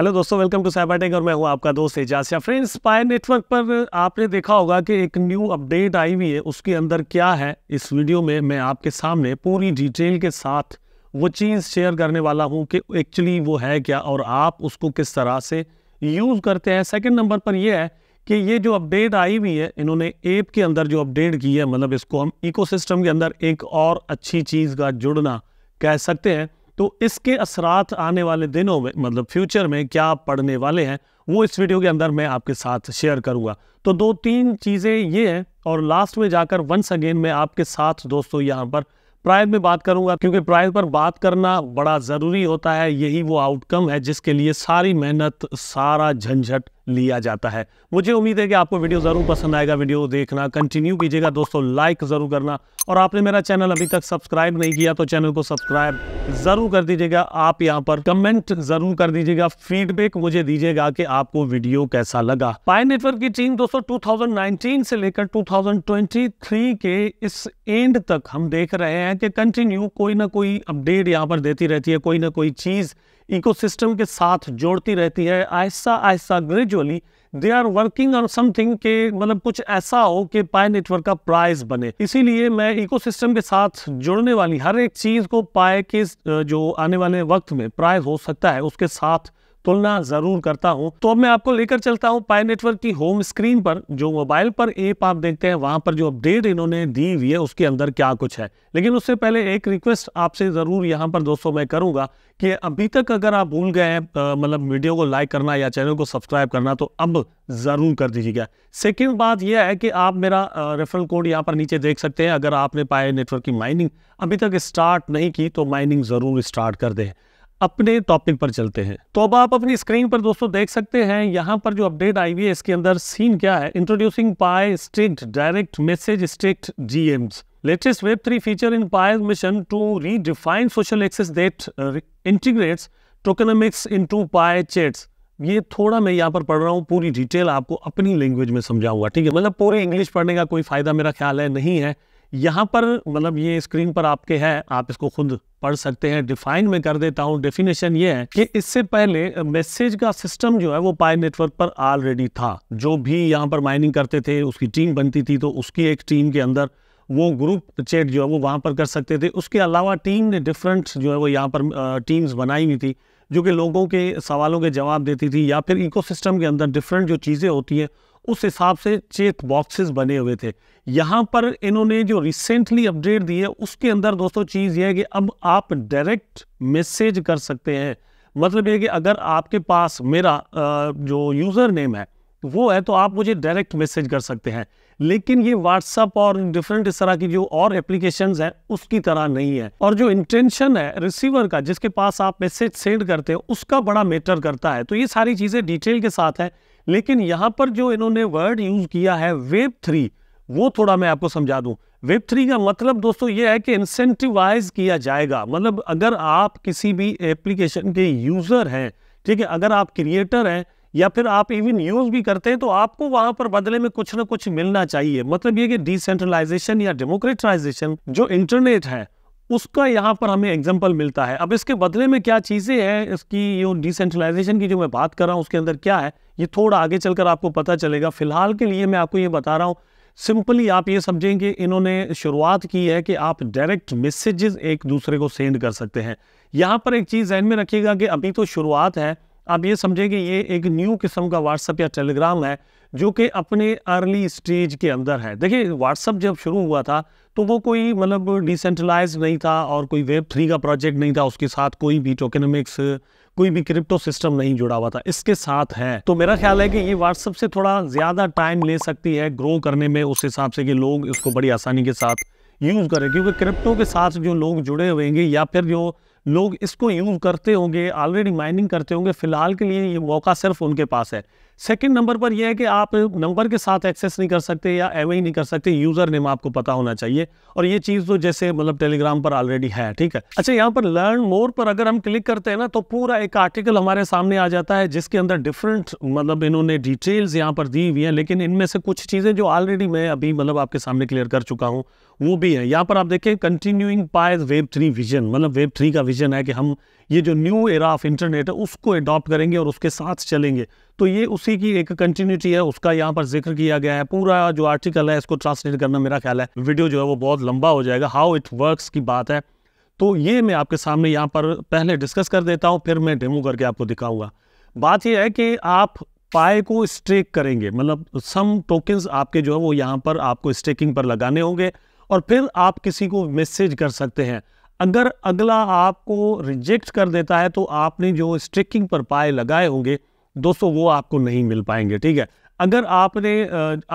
Hello दोस्तों welcome to cyber tech और मैं हूं आपका दोस्त एजाज या फ्रेंड्स पायर नेटवर्क पर आपने देखा होगा कि एक न्यू अपडेट आई हुई है उसके अंदर क्या है इस वीडियो में मैं आपके सामने पूरी डिटेल के साथ वो चीज़ शेयर करने वाला हूं कि एक्चुअली वो है क्या और आप उसको किस तरह से यूज़ करते हैं सेकेंड नंबर पर यह है कि ये जो अपडेट आई हुई है इन्होंने ऐप के अंदर जो अपडेट की है मतलब इसको हम इकोसिस्टम के अंदर एक और अच्छी चीज़ का जुड़ना कह सकते हैं तो इसके असरात आने वाले दिनों में मतलब फ्यूचर में क्या पढ़ने वाले हैं वो इस वीडियो के अंदर मैं आपके साथ शेयर करूंगा तो दो तीन चीज़ें ये हैं और लास्ट में जाकर वंस अगेन मैं आपके साथ दोस्तों यहाँ पर प्राइस में बात करूंगा क्योंकि प्राइस पर बात करना बड़ा ज़रूरी होता है यही वो आउटकम है जिसके लिए सारी मेहनत सारा झंझट लिया जाता है मुझे उम्मीद है कि आपको वीडियो ज़रूर पसंद आएगा वीडियो देखना कंटिन्यू कीजिएगा दोस्तों लाइक ज़रूर करना और आपने मेरा चैनल अभी तक सब्सक्राइब नहीं किया तो चैनल को सब्सक्राइब ज़रूर कर दीजिएगा आप यहाँ पर कमेंट ज़रूर कर दीजिएगा फीडबैक मुझे दीजिएगा कि आपको वीडियो कैसा लगा पाए नेटवर्क की टीम दोस्तों टू से लेकर टू के इस एंड तक हम देख रहे हैं कि कंटिन्यू कोई ना कोई अपडेट यहाँ पर देती रहती है कोई ना कोई चीज़ इकोसिस्टम के साथ जोड़ती रहती है आहिस्ता ऐसा gradually they are working on something के मतलब कुछ ऐसा हो कि पाए नेटवर्क का प्राइस बने इसीलिए मैं इकोसिस्टम के साथ जुड़ने वाली हर एक चीज को पाए के जो आने वाले वक्त में प्राइस हो सकता है उसके साथ तुलना जरूर करता हूं तो अब मैं आपको लेकर चलता हूं पाई नेटवर्क की होम स्क्रीन पर जो मोबाइल पर एप आप देखते हैं वहां पर जो अपडेट इन्होंने दी हुई है उसके अंदर क्या कुछ है लेकिन उससे पहले एक रिक्वेस्ट आपसे जरूर यहाँ पर दोस्तों मैं करूंगा कि अभी तक अगर आप भूल गए हैं मतलब वीडियो को लाइक करना या चैनल को सब्सक्राइब करना तो अब ज़रूर कर दीजिएगा सेकेंड बात यह है कि आप मेरा रेफरल कोड यहाँ पर नीचे देख सकते हैं अगर आपने पाए नेटवर्क की माइनिंग अभी तक स्टार्ट नहीं की तो माइनिंग ज़रूर स्टार्ट कर दें अपने टॉपिक पर चलते हैं तो अब आप अपनी स्क्रीन पर दोस्तों देख सकते हैं यहाँ पर जो अपडेट आई हुई है इसके अंदर सीन क्या है introducing Pi strict direct message strict GM latest web three feature in Pi mission to redefine social access that integrate integrates into Pi chats ये थोड़ा मैं यहाँ पर पढ़ रहा हूँ पूरी डिटेल आपको अपनी लैंग्वेज में समझाऊंगा ठीक है मतलब पूरी इंग्लिश पढ़ने का कोई फायदा मेरा ख्याल है नहीं है यहाँ पर मतलब ये स्क्रीन पर आपके हैं आप इसको खुद पढ़ सकते हैं डिफाइन में कर देता हूँ डेफिनेशन ये है कि इससे पहले मैसेज का सिस्टम जो है वो पाई नेटवर्क पर ऑलरेडी था जो भी यहाँ पर माइनिंग करते थे उसकी टीम बनती थी तो उसकी एक टीम के अंदर वो ग्रुप चैट जो है वो वहाँ पर कर सकते थे उसके अलावा टीम ने डिफरेंट जो है वो यहाँ पर टीम्स बनाई हुई थी जो कि लोगों के सवालों के जवाब देती थी या फिर इकोसिस्टम के अंदर डिफरेंट जो चीज़ें होती हैं उस हिसाब से चेक बॉक्सेस बने हुए थे यहाँ पर इन्होंने जो रिसेंटली अपडेट दी है उसके अंदर दोस्तों चीज़ यह है कि अब आप डायरेक्ट मैसेज कर सकते हैं मतलब ये कि अगर आपके पास मेरा जो यूज़र नेम है वो है तो आप मुझे डायरेक्ट मैसेज कर सकते हैं लेकिन ये व्हाट्सअप और डिफरेंट इस तरह की जो और एप्लीकेशंस हैं उसकी तरह नहीं है और जो इंटेंशन है रिसीवर का जिसके पास आप मैसेज सेंड करते हैं उसका बड़ा मैटर करता है तो ये सारी चीज़ें डिटेल के साथ है लेकिन यहाँ पर जो इन्होंने वर्ड यूज किया है वेब थ्री वो थोड़ा मैं आपको समझा दूं वेब थ्री का मतलब दोस्तों ये है कि इंसेंटिवाइज किया जाएगा मतलब अगर आप किसी भी एप्लीकेशन के यूज़र हैं ठीक है अगर आप क्रिएटर हैं या फिर आप इवन यूज़ भी करते हैं तो आपको वहां पर बदले में कुछ ना कुछ मिलना चाहिए मतलब ये कि डिसेंट्रलाइजेशन या डेमोक्रेटाइजेशन जो इंटरनेट है उसका यहाँ पर हमें एग्जाम्पल मिलता है अब इसके बदले में क्या चीज़ें हैं इसकी ये डिसेंट्रलाइजेशन की जो मैं बात कर रहा हूँ उसके अंदर क्या है ये थोड़ा आगे चलकर आपको पता चलेगा फिलहाल के लिए मैं आपको ये बता रहा हूँ सिंपली आप ये समझेंगे इन्होंने शुरुआत की है कि आप डायरेक्ट मैसेजेस एक दूसरे को सेंड कर सकते हैं यहाँ पर एक चीज़ जहन में रखिएगा कि अभी तो शुरुआत है आप ये समझेंगे ये एक न्यू किस्म का व्हाट्सअप या टेलीग्राम है जो कि अपने अर्ली स्टेज के अंदर है देखिए व्हाट्सअप जब शुरू हुआ था तो वो कोई मतलब डिसेंट्रलाइज नहीं था और कोई वेब थ्री का प्रोजेक्ट नहीं था उसके साथ कोई भी टोकनमिक्स कोई भी क्रिप्टो सिस्टम नहीं जुड़ा हुआ था इसके साथ है तो मेरा ख्याल है कि ये व्हाट्सअप से थोड़ा ज़्यादा टाइम ले सकती है ग्रो करने में उस हिसाब से कि लोग इसको बड़ी आसानी के साथ यूज़ करें क्योंकि क्रिप्टो के साथ जो लोग जुड़े हुएंगे या फिर जो लोग इसको यूज़ करते होंगे ऑलरेडी माइनिंग करते होंगे फिलहाल के लिए ये मौका सिर्फ उनके पास है सेकंड नंबर पर यह है कि आप नंबर के साथ एक्सेस नहीं कर सकते या एम नहीं कर सकते यूजर नेम आपको पता होना चाहिए और ये चीज़ तो जैसे मतलब टेलीग्राम पर ऑलरेडी है ठीक है अच्छा यहाँ पर लर्न मोर पर अगर हम क्लिक करते हैं ना तो पूरा एक आर्टिकल हमारे सामने आ जाता है जिसके अंदर डिफरेंट मतलब इन्होंने डिटेल्स यहाँ पर दी हुई है लेकिन इनमें से कुछ चीज़ें जो ऑलरेडी मैं अभी मतलब आपके सामने क्लियर कर चुका हूँ वो भी है यहाँ पर आप देखें continuing Pi web three vision मतलब वेब थ्री का विजन है कि हम ये जो न्यू एरा ऑफ इंटरनेट है उसको एडॉप्ट करेंगे और उसके साथ चलेंगे तो ये उसी की एक कंटिन्यूटी है उसका यहाँ पर जिक्र किया गया है पूरा जो आर्टिकल है इसको ट्रांसलेट करना मेरा ख्याल है वीडियो जो है वो बहुत लंबा हो जाएगा हाउ इट वर्क्स की बात है तो ये मैं आपके सामने यहाँ पर पहले डिस्कस कर देता हूँ फिर मैं डेमो करके आपको दिखाऊंगा बात यह है कि आप पाए को स्टेक करेंगे मतलब सम टोकन्स आपके जो है वो यहाँ पर आपको स्टेकिंग पर लगाने होंगे और फिर आप किसी को मैसेज कर सकते हैं अगर अगला आपको रिजेक्ट कर देता है तो आपने जो स्ट्रिकिंग पर पाए लगाए होंगे दोस्तों वो आपको नहीं मिल पाएंगे ठीक है अगर आपने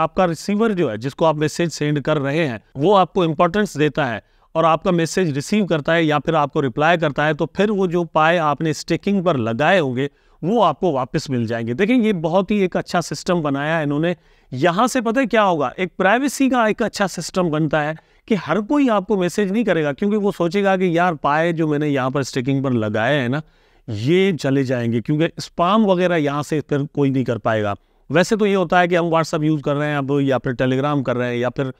आपका रिसीवर जो है जिसको आप मैसेज सेंड कर रहे हैं वो आपको इम्पोर्टेंस देता है और आपका मैसेज रिसीव करता है या फिर आपको रिप्लाई करता है तो फिर वो जो पाए आपने स्टिकिंग पर लगाए होंगे वो आपको वापस मिल जाएंगे देखें ये बहुत ही एक अच्छा सिस्टम बनाया है इन्होंने यहाँ से पता है क्या होगा एक प्राइवेसी का एक अच्छा सिस्टम बनता है कि हर कोई आपको मैसेज नहीं करेगा क्योंकि वो सोचेगा कि यार पाए जो मैंने यहाँ पर स्टिकिंग पर लगाए हैं ना ये चले जाएंगे क्योंकि स्पाम वगैरह यहाँ से फिर कोई नहीं कर पाएगा वैसे तो ये होता है कि हम व्हाट्सअप यूज़ कर रहे हैं अब या फिर टेलीग्राम कर रहे हैं या फिर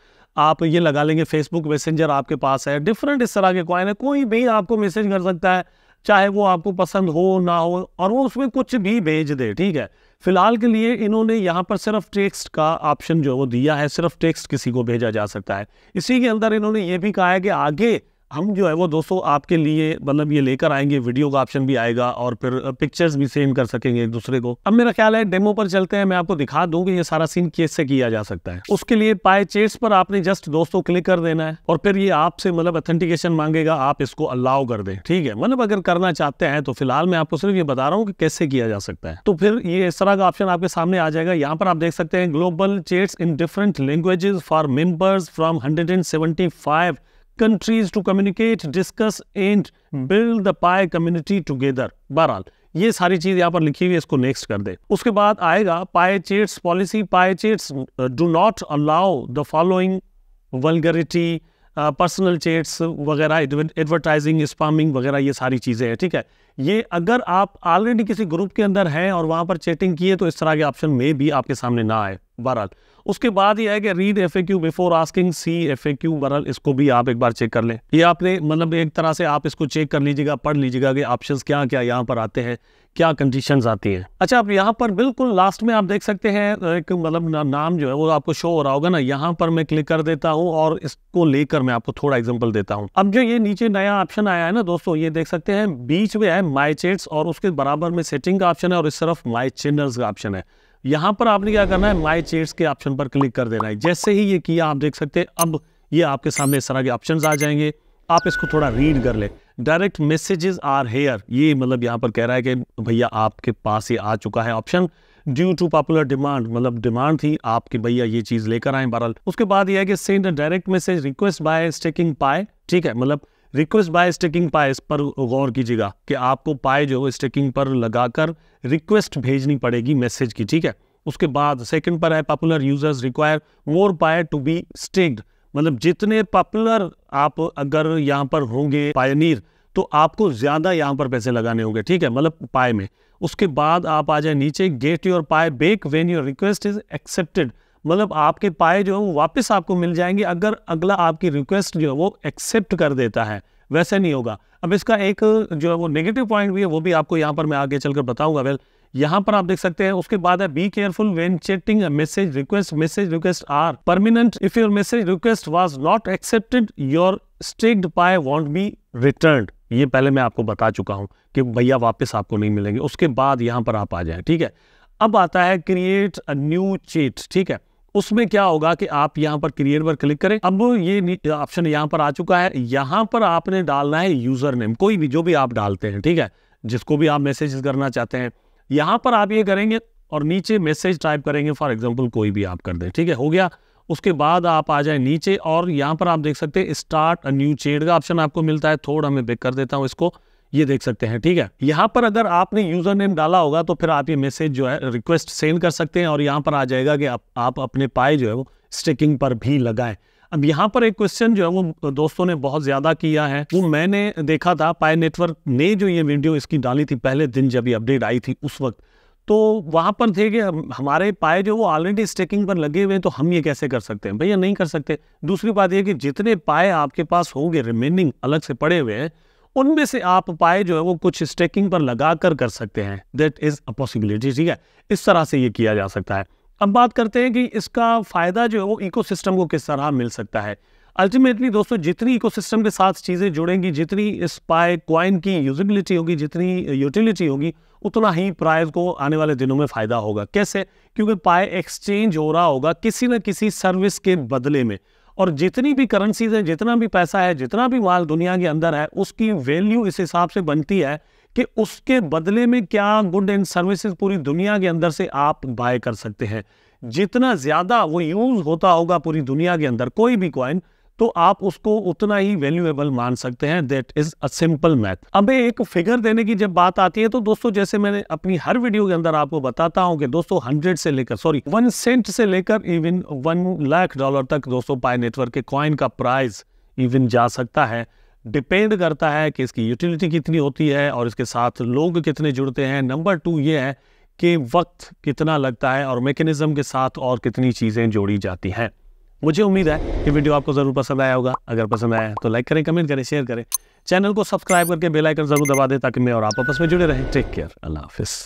आप ये लगा लेंगे फेसबुक मैसेंजर आपके पास है डिफरेंट इस तरह के कॉइन है कोई भी आपको मैसेज कर सकता है चाहे वो आपको पसंद हो ना हो और वो उसमें कुछ भी भेज दे ठीक है फिलहाल के लिए इन्होंने यहाँ पर सिर्फ टेक्स्ट का ऑप्शन जो है वो दिया है सिर्फ टेक्स्ट किसी को भेजा जा सकता है इसी के अंदर इन्होंने ये भी कहा है कि आगे हम जो है वो दोस्तों आपके लिए मतलब ये लेकर आएंगे वीडियो का ऑप्शन भी आएगा और फिर पिक्चर्स भी सेंड कर सकेंगे एक दूसरे को अब मेरा ख्याल है डेमो पर चलते हैं मैं आपको दिखा दूं कि ये सारा सीन कैसे किया जा सकता है उसके लिए पाए चेट्स पर आपने जस्ट दोस्तों क्लिक कर देना है और फिर ये आपसे मतलब अथेंटिकेशन मांगेगा आप इसको अलाउ कर दे ठीक है मतलब अगर करना चाहते हैं तो फिलहाल मैं आपको सिर्फ ये बता रहा हूँ कि कैसे किया जा सकता है तो फिर ये इस तरह का ऑप्शन आपके सामने आ जाएगा यहाँ पर आप देख सकते हैं global chats in different languages for members from hundred and seventy five countries to communicate discuss and build the pie community together. बहरहाल ये सारी चीज यहाँ पर लिखी हुई है इसको नेक्स्ट कर दे उसके बाद आएगा chats policy chats do not allow the following vulgarity personal chats वगैरह एडवर्टाइजिंग स्पामिंग वगैरह ये सारी चीज़ें हैं ठीक है ये अगर आप ऑलरेडी किसी ग्रुप के अंदर हैं और वहाँ पर चैटिंग किए तो इस तरह के ऑप्शन में भी आपके सामने ना आए बहरहाल उसके बाद ये है कि read F A Q before asking see F A Q इसको भी आप एक बार चेक कर लें ये आपने मतलब एक तरह से आप इसको चेक कर लीजिएगा पढ़ लीजिएगा कि ऑप्शन क्या क्या यहाँ पर आते हैं क्या कंडीशन आती हैं अच्छा आप यहाँ पर बिल्कुल लास्ट में आप देख सकते हैं एक मतलब ना, नाम जो है वो आपको शो हो रहा होगा ना यहाँ पर मैं क्लिक कर देता हूँ और इसको लेकर मैं आपको थोड़ा एग्जाम्पल देता हूँ अब जो ये नीचे नया ऑप्शन आया है ना दोस्तों ये देख सकते हैं बीच में है माई चेट्स और उसके बराबर में सेटिंग का ऑप्शन है और इस तरफ माई चेनर्स का ऑप्शन है यहाँ पर आपने क्या करना है माई चेयर्स के ऑप्शन पर क्लिक कर देना है जैसे ही ये किया आप देख सकते हैं अब ये आपके सामने इस तरह के ऑप्शन आ जाएंगे आप इसको थोड़ा रीड कर ले डायरेक्ट मैसेजेस आर हेयर ये मतलब यहाँ पर कह रहा है कि भैया आपके पास ये आ चुका है option due to popular demand मतलब डिमांड थी आपके भैया ये चीज़ लेकर आए बहरहाल उसके बाद ये है कि send direct message request by staking Pi ठीक है मतलब रिक्वेस्ट बाय स्टेकिंग इस पर गौर कीजिएगा कि आपको पाए जो स्टेकिंग पर लगाकर रिक्वेस्ट भेजनी पड़ेगी मैसेज की ठीक है उसके बाद सेकंड पर है पॉपुलर यूजर्स रिक्वायर मोर पाए टू बी स्टेक्ड मतलब जितने पॉपुलर आप अगर यहाँ पर होंगे पायनीर तो आपको ज़्यादा यहाँ पर पैसे लगाने होंगे ठीक है मतलब पाए में उसके बाद आप आ जाए नीचे get your Pi back when your request is accepted मतलब आपके पाए जो है वो वापस आपको मिल जाएंगे अगर अगला आपकी रिक्वेस्ट जो है वो एक्सेप्ट कर देता है वैसे नहीं होगा अब इसका एक जो है वो नेगेटिव पॉइंट भी है वो भी आपको यहाँ पर मैं आगे चलकर बताऊंगा वेल यहाँ पर आप देख सकते हैं उसके बाद है be careful when chatting message request message request are permanent if your message request was not accepted your strict Pi won't be return ये पहले मैं आपको बता चुका हूं कि भैया वापस आपको नहीं मिलेंगे उसके बाद यहां पर आप आ जाए ठीक है अब आता है क्रिएट अ न्यू चीट ठीक है उसमें क्या होगा कि आप यहाँ पर क्रिएट पर क्लिक करें अब ये ऑप्शन यहाँ पर आ चुका है यहाँ पर आपने डालना है यूजर नेम कोई भी जो भी आप डालते हैं ठीक है जिसको भी आप मैसेज करना चाहते हैं यहाँ पर आप ये करेंगे और नीचे मैसेज टाइप करेंगे फॉर एग्जाम्पल कोई भी आप कर दें ठीक है हो गया उसके बाद आप आ जाए नीचे और यहाँ पर आप देख सकते हैं स्टार्ट अ न्यू चेड का ऑप्शन आपको मिलता है थोड़ा मैं बेक कर देता हूँ इसको ये देख सकते हैं ठीक है यहाँ पर अगर आपने यूजर नेम डाला होगा तो फिर आप ये मैसेज जो है रिक्वेस्ट सेंड कर सकते हैं और यहाँ पर आ जाएगा कि आप, आप अपने पाए जो है वो स्टिकिंग पर भी लगाएं अब यहाँ पर एक क्वेश्चन जो है वो दोस्तों ने बहुत ज़्यादा किया है वो मैंने देखा था पाए नेटवर्क ने जो ये वीडियो इसकी डाली थी पहले दिन जब ये अपडेट आई थी उस वक्त तो वहां पर थे कि हमारे पाए जो वो ऑलरेडी स्टेकिंग पर लगे हुए हैं तो हम ये कैसे कर सकते हैं भैया नहीं कर सकते दूसरी बात ये कि जितने पाए आपके पास होंगे रिमेनिंग अलग से पड़े हुए हैं उनमें से आप उपाय जो है वो कुछ स्टेकिंग पर लगा कर कर सकते हैं दैट इज़ अ पॉसिबिलिटी ठीक है इस तरह से ये किया जा सकता है अब बात करते हैं कि इसका फ़ायदा जो है वो इकोसिस्टम को किस तरह मिल सकता है अल्टीमेटली दोस्तों जितनी इकोसिस्टम के साथ चीज़ें जुड़ेंगी जितनी इस पाए क्वाइन की यूजिबिलिटी होगी जितनी यूटिलिटी होगी उतना ही प्राइस को आने वाले दिनों में फ़ायदा होगा कैसे क्योंकि पाए एक्सचेंज हो रहा होगा किसी न किसी सर्विस के बदले में और जितनी भी करेंसीज है जितना भी पैसा है जितना भी माल दुनिया के अंदर है उसकी वैल्यू इस हिसाब से बनती है कि उसके बदले में क्या गुड एंड सर्विसेज पूरी दुनिया के अंदर से आप बाय कर सकते हैं जितना ज़्यादा वो यूज़ होता होगा पूरी दुनिया के अंदर कोई भी कॉइन तो आप उसको उतना ही वैल्यूएबल मान सकते हैं that is a simple math अब एक फिगर देने की जब बात आती है तो दोस्तों जैसे मैंने अपनी हर वीडियो के अंदर आपको बताता हूं कि दोस्तों हंड्रेड से लेकर सॉरी वन सेंट से लेकर इवन वन लाख डॉलर तक दोस्तों पाए नेटवर्क के कॉइन का प्राइस इवन जा सकता है डिपेंड करता है कि इसकी यूटिलिटी कितनी होती है और इसके साथ लोग कितने जुड़ते हैं नंबर टू ये है कि वक्त कितना लगता है और मेकेनिज्म के साथ और कितनी चीज़ें जोड़ी जाती हैं मुझे उम्मीद है कि वीडियो आपको जरूर पसंद आया होगा अगर पसंद आया है तो लाइक करें कमेंट करें शेयर करें चैनल को सब्सक्राइब करके बेल आइकन जरूर दबा दें ताकि मैं और आप आपस में जुड़े रहें टेक केयर अल्लाह हाफिज़